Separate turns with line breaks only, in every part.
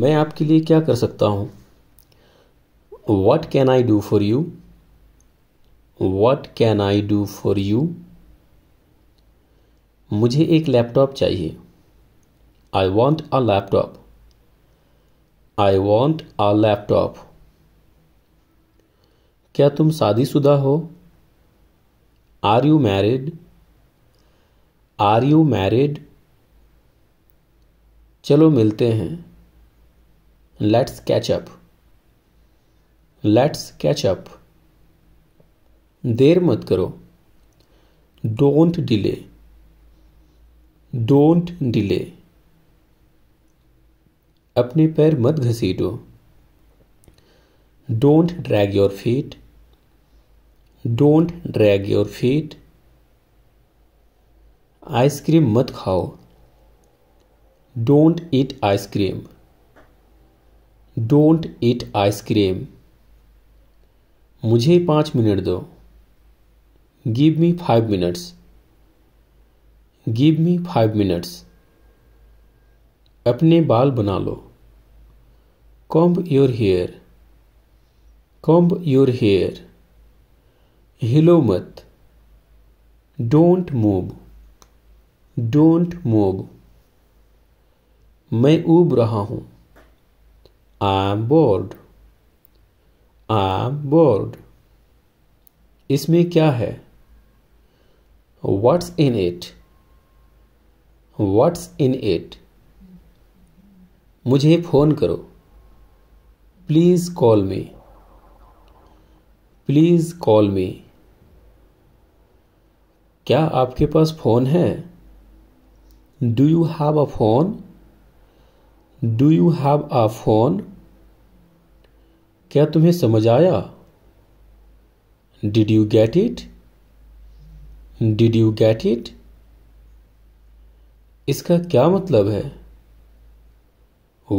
मैं आपके लिए क्या कर सकता हूँ what can I do for you what can I do for you मुझे एक लैपटॉप चाहिए I want a laptop I want a laptop क्या तुम शादीशुदा हो are you married are you married चलो मिलते हैं let's catch up let's catch up देर मत करो डोंट डिले डोंट डिले अपने पैर मत घसीटो don't drag your feet don't drag your feet ice cream मत खाओ don't eat ice cream don't eat ice cream मुझे पाँच मिनट दो give me five minutes give me five minutes अपने बाल बना लो comb your hair comb your hair हिलो मत डोंट मूव डोंट मूव मैं उब रहा हूँ I'm bored. I'm bored. इसमें क्या है What's in it? What's in it? मुझे फ़ोन करो please call me please call me क्या आपके पास फ़ोन है do you have a phone do you have a phone क्या तुम्हें समझ आया did you get it did you get it इसका क्या मतलब है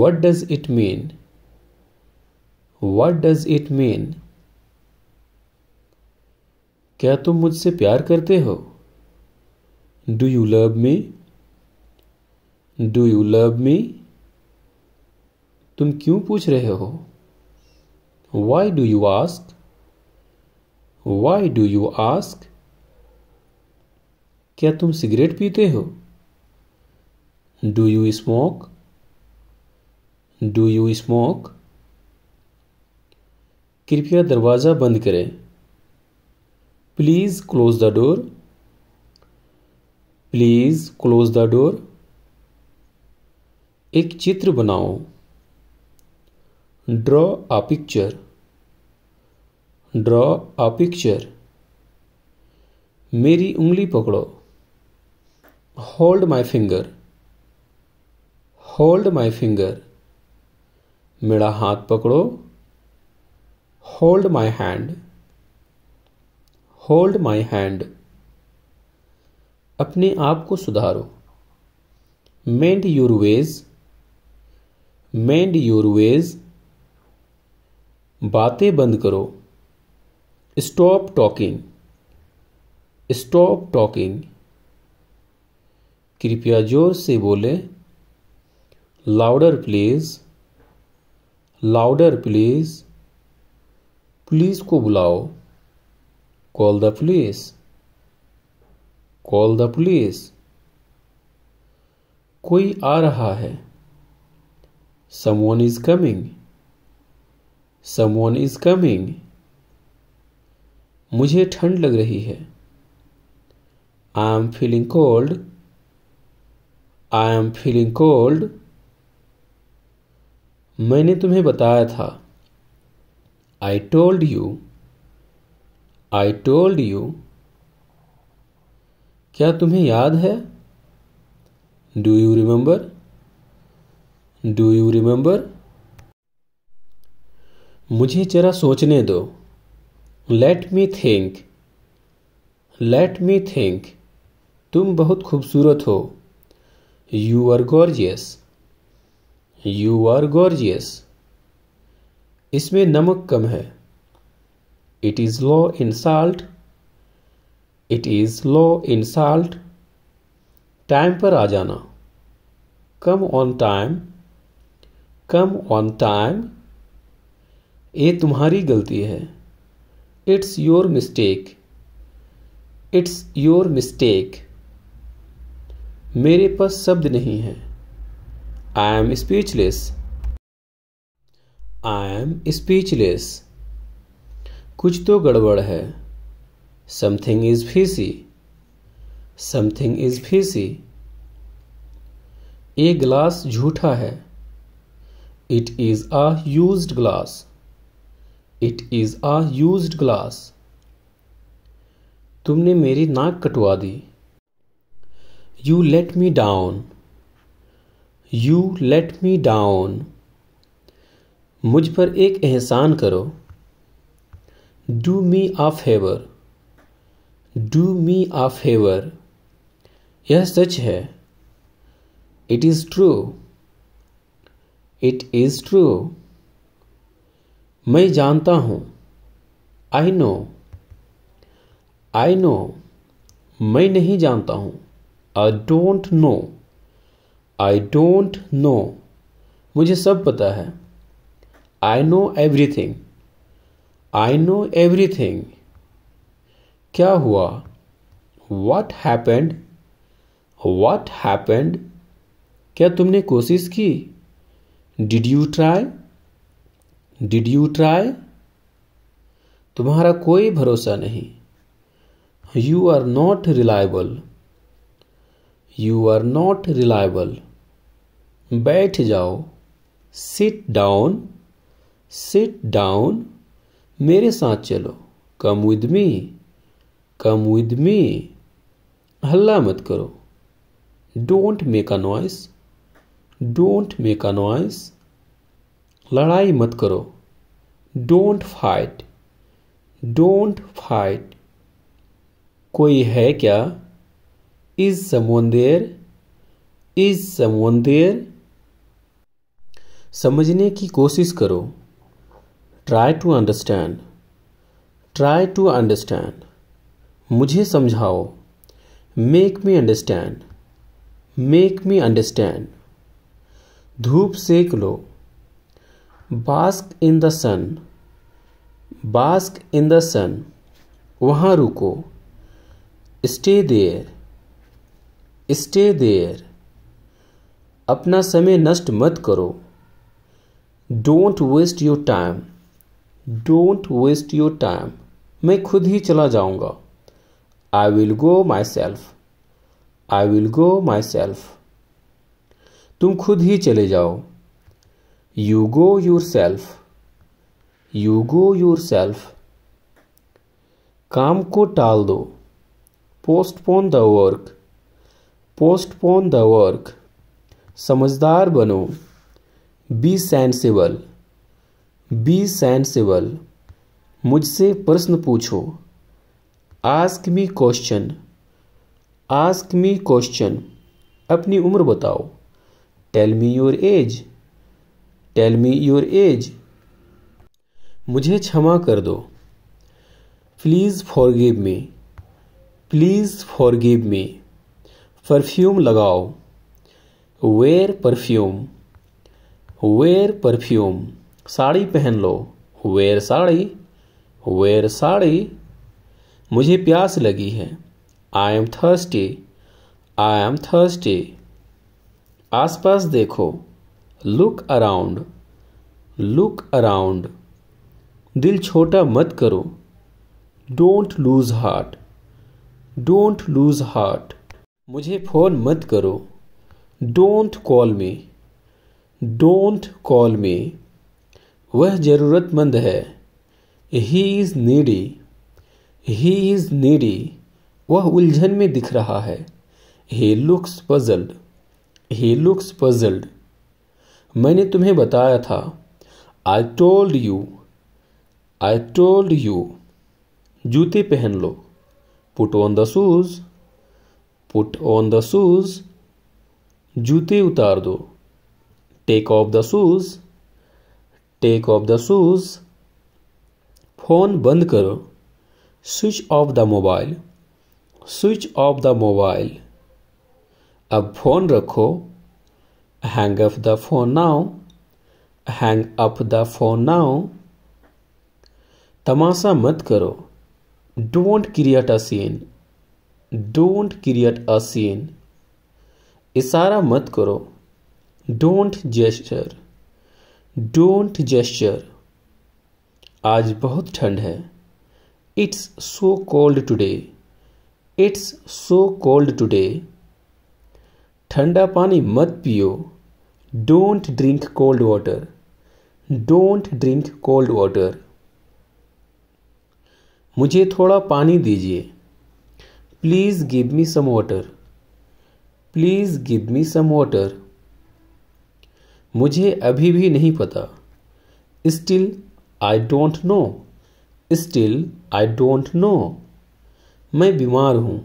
what does it mean what does it mean क्या तुम मुझसे प्यार करते हो do you love me do you love me तुम क्यों पूछ रहे हो Why do you ask? Why do you ask? क्या तुम सिगरेट पीते हो Do you smoke? Do you smoke? कृपया दरवाज़ा बंद करें Please close the door. Please close the door. एक चित्र बनाओ draw a picture draw a picture मेरी उंगली पकड़ो hold my finger hold my finger मेरा हाथ पकड़ो hold my hand hold my hand अपने आप को सुधारो mend your ways mend your ways बातें बंद करो स्टॉप टॉकिंग स्टॉप टॉकिंग कृपया जोर से बोले louder please louder please police को बुलाओ call the police call the police कोई आ रहा है someone is coming someone is coming मुझे ठंड लग रही है I am feeling cold I am feeling cold मैंने तुम्हें बताया था I told you I told you क्या तुम्हें याद है do you remember do you remember मुझे जरा सोचने दो let me think let me think तुम बहुत खूबसूरत हो you are gorgeous you are gorgeous इसमें नमक कम है it is low in salt it is low in salt time पर आ जाना come on time come on time ये तुम्हारी गलती है it's your mistake it's your mistake मेरे पास शब्द नहीं है I am speechless I am speechless कुछ तो गड़बड़ है something is fishy something is fishy ये ग्लास झूठा है it is a used glass it is a use glass तुमने मेरी नाक कटवा दी you let me down you let me down मुझ पर एक एहसान करो do me a favour do me a favour यह सच है it is true it is true मैं जानता हूँ आई नो आई नो मैं नहीं जानता हूँ I don't know I don't know मुझे सब पता है I know everything I know everything क्या हुआ वाट हैपेंड वाट हैपेंड क्या तुमने कोशिश की did you try did you try तुम्हारा कोई भरोसा नहीं you are not reliable you are not reliable बैठ जाओ सिट डाउन सिट डाउन मेरे साथ चलो come with me come with me हल्ला मत करो don't make a noise don't make a noise लड़ाई मत करो डोंट फाइट डोंट फाइट कोई है क्या इज समेर इज समेर समझने की कोशिश करो try to understand try to understand मुझे समझाओ make me understand make me understand धूप सेक लो bask in the sun bask in the sun वहाँ रुको स्टे देयर स्टे देयर अपना समय नष्ट मत करो don't waste your time don't waste your time मैं खुद ही चला जाऊंगा I will go myself I will go myself तुम खुद ही चले जाओ you go yourself you go yourself काम को टाल दो postpone the work postpone the work समझदार बनो बी सेंसिबल बी सेंसिबल मुझसे प्रश्न पूछो ask me question ask me question अपनी उम्र बताओ tell me your age tell me your age मुझे क्षमा कर दो please forgive me please forgive me perfume लगाओ wear perfume wear perfume sari पहन लो वेयर साड़ी वेयर साड़ी मुझे प्यास लगी है I am thirsty I am thirsty आसपास देखो लुक अराउंड लुक अराउंड दिल छोटा मत करो don't lose heart don't lose heart मुझे फ़ोन मत करो don't call me don't call me वह ज़रूरतमंद है he is needy he is needy वह उलझन में दिख रहा है he looks puzzled he looks puzzled मैंने तुम्हें बताया था I told you I told you जूते पहन लो put on the shoes put on the shoes जूते उतार दो take off the shoes take off the shoes phone बंद करो switch off the mobile switch off the mobile अब phone रखो hang up the phone now hang up the phone now तमाशा मत करो don't create a scene don't create a scene इशारा मत करो डोंट जेस्चर डोंट जेस्चर आज बहुत ठंड है it's so cold today it's so cold today ठंडा पानी मत पियो don't drink cold water don't drink cold water मुझे थोड़ा पानी दीजिए please give me some water please give me some water मुझे अभी भी नहीं पता still I don't know still I don't know मैं बीमार हूँ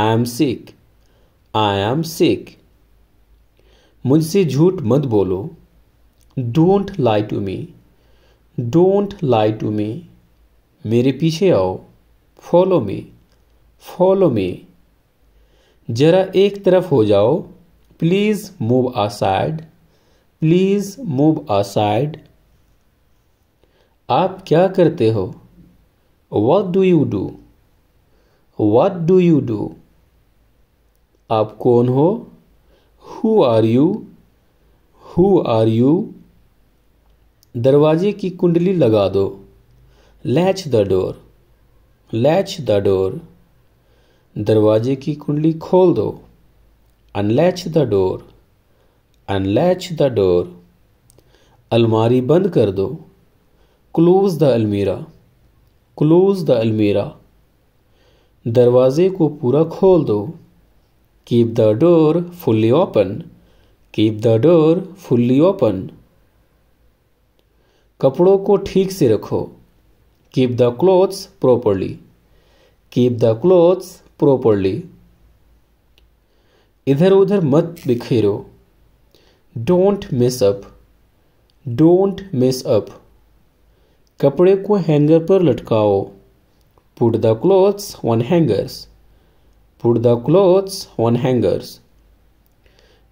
I am sick I am sick मुझसे झूठ मत बोलो don't lie to me don't lie to me मेरे पीछे आओ फॉलो मी फॉलो मी जरा एक तरफ हो जाओ please move aside please move aside आप क्या करते हो what do you do what do you do आप कौन हो who are you who are you दरवाजे की कुंडली लगा दो latch the door latch the door दरवाजे की कुंडली खोल दो unlatch the door unlatch the door अलमारी बंद कर दो close the almirah close the almirah दरवाजे को पूरा खोल दो Keep the door fully open. Keep the door fully open. कपड़ों को ठीक से रखो keep the clothes properly keep the clothes properly इधर उधर मत बिखेरो don't mess up don't mess up कपड़े को हैंगर पर लटकाओ put the clothes on hangers put the clothes on hangers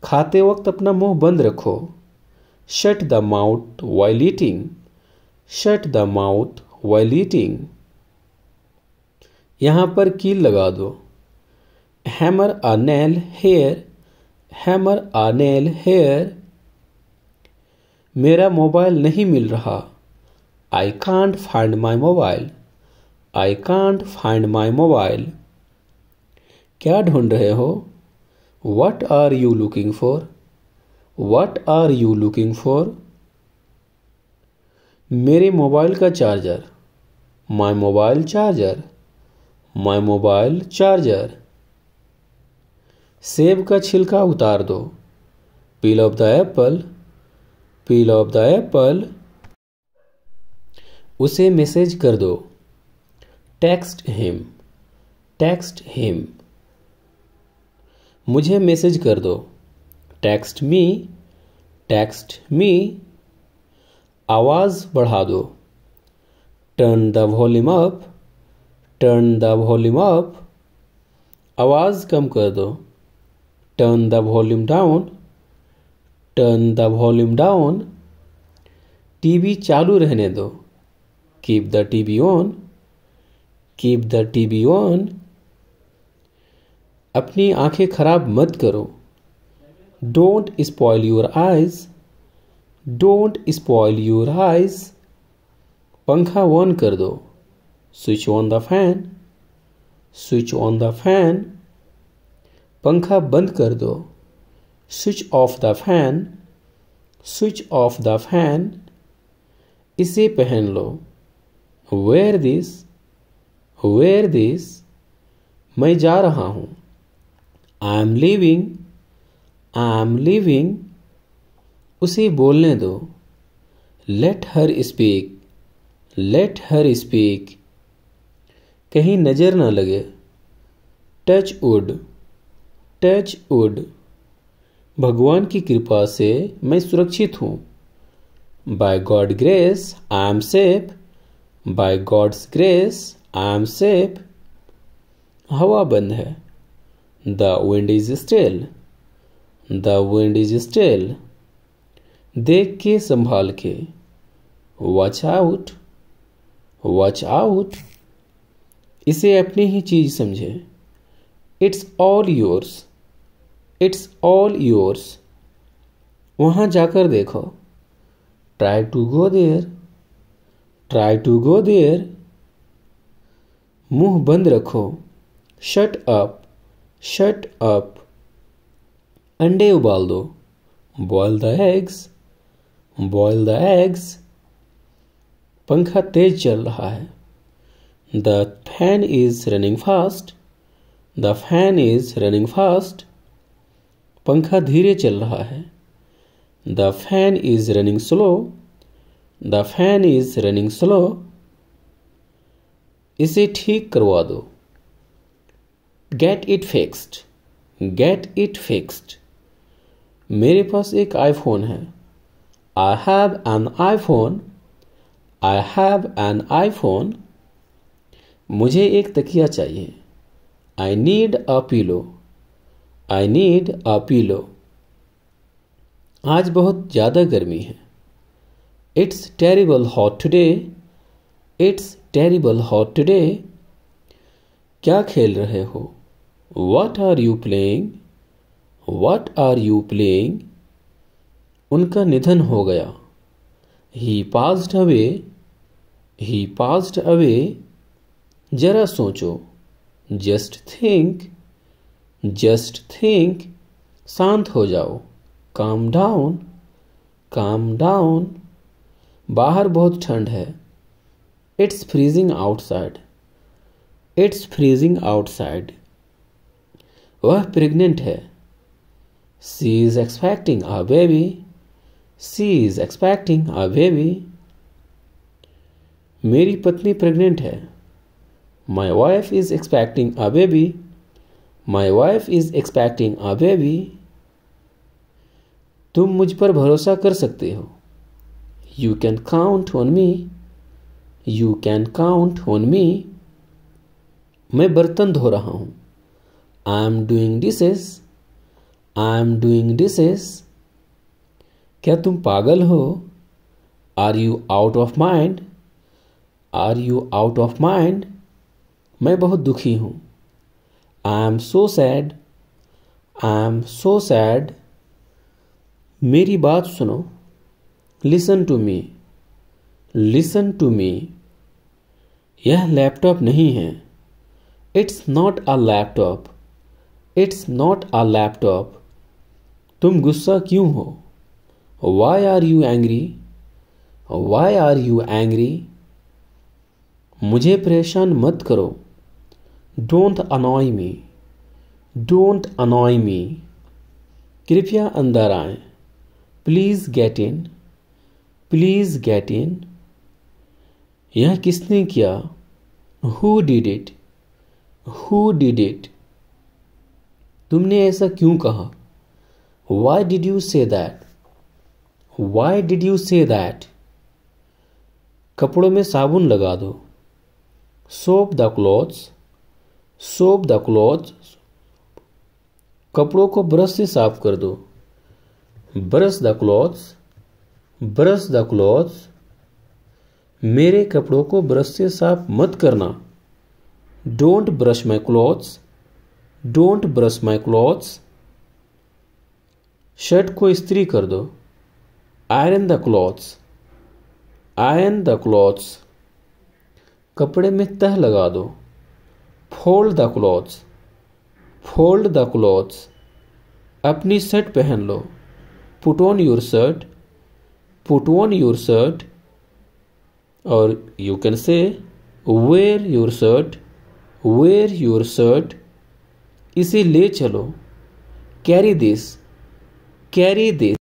खाते वक्त अपना मुंह बंद रखो shut the mouth while eating shut the mouth while eating यहां पर कील लगा दो hammer a nail here hammer a nail here मेरा मोबाइल नहीं मिल रहा I can't find my mobile I can't find my mobile क्या ढूंढ रहे हो what are you looking for what are you looking for मेरे मोबाइल का charger my mobile charger my mobile charger सेब का छिलका उतार दो peel off the apple peel off the apple उसे मैसेज कर दो टेक्स्ट हिम टेक्स्ट हिम मुझे मैसेज कर दो टेक्स्ट मी टेक्स्ट मी आवाज़ बढ़ा दो turn the volume up turn the volume up आवाज़ कम कर दो turn the volume down turn the volume down TV चालू रहने दो keep the TV on keep the TV on अपनी आंखें खराब मत करो don't spoil your eyes don't spoil your eyes पंखा ऑन कर दो switch on the fan switch on the fan पंखा बंद कर दो switch off the fan switch off the fan इसे पहन लो वेयर दिस वेयर दिस मैं जा रहा हूँ I am living I am living उसे बोलने दो let her speak let her speak कहीं नज़र ना लगे टच वुड टच वुड भगवान की कृपा से मैं सुरक्षित हूँ by God grace I am safe by God's grace I am safe हवा बंद है The wind is still. The wind is still. देख के संभाल के वॉच आउट वॉच आउट इसे अपनी ही चीज समझे it's all yours it's all yours वहां जाकर देखो try to go there try to go there मुंह बंद रखो शट अप शट अप अंडे उबाल दो boil the eggs boil the eggs पंखा तेज चल रहा है the fan is running fast the fan is running fast पंखा धीरे चल रहा है the fan is running slow the fan is running slow इसे ठीक करवा दो get it fixed get it fixed मेरे पास एक आईफोन है I have an iPhone I have an iPhone मुझे एक तकिया चाहिए I need a pillow I need a पीलो आज बहुत ज़्यादा गर्मी है it's terrible hot today it's terrible hot today क्या खेल रहे हो what are you playing what are you playing उनका निधन हो गया he passed away he passed away जरा सोचो जस्ट थिंक जस्ट थिंक शांत हो जाओ काम डाउन काम डाउन बाहर बहुत ठंड है it's freezing outside it's freezing outside वह प्रेग्नेंट है she is expecting a baby she is expecting a baby मेरी पत्नी प्रेग्नेंट है my wife is expecting a baby my wife is expecting a baby तुम मुझ पर भरोसा कर सकते हो you can count on me you can count on me मैं बर्तन धो रहा हूँ I am doing dishes I am doing dishes क्या तुम पागल हो are you out of mind are you out of mind मैं बहुत दुखी हूँ I am so sad I am so sad मेरी बात सुनो listen to me listen to me यह लैपटॉप नहीं है it's not a laptop it's not a laptop तुम गुस्सा क्यों हो why are you angry why are you angry मुझे परेशान मत करो डोंट अनॉय मी डोंट अनॉय मी कृपया अंदर आए please get in please get in यह किसने किया who did it who did it तुमने ऐसा क्यों कहा why did you say that why did you say that कपड़ों में साबुन लगा दो soap the clothes soap the clothes कपड़ों को ब्रश से साफ कर दो brush the clothes brush the clothes मेरे कपड़ों को ब्रश से साफ मत करना don't brush my clothes don't brush my clothes shirt को इस्त्री कर दो iron the clothes iron the clothes कपड़े में तह लगा दो fold the clothes fold the clothes अपनी शर्ट पहन लो put on your shirt put on your shirt और you can say wear your shirt wear your shirt इसे ले चलो कैरी दिस कैरी दिस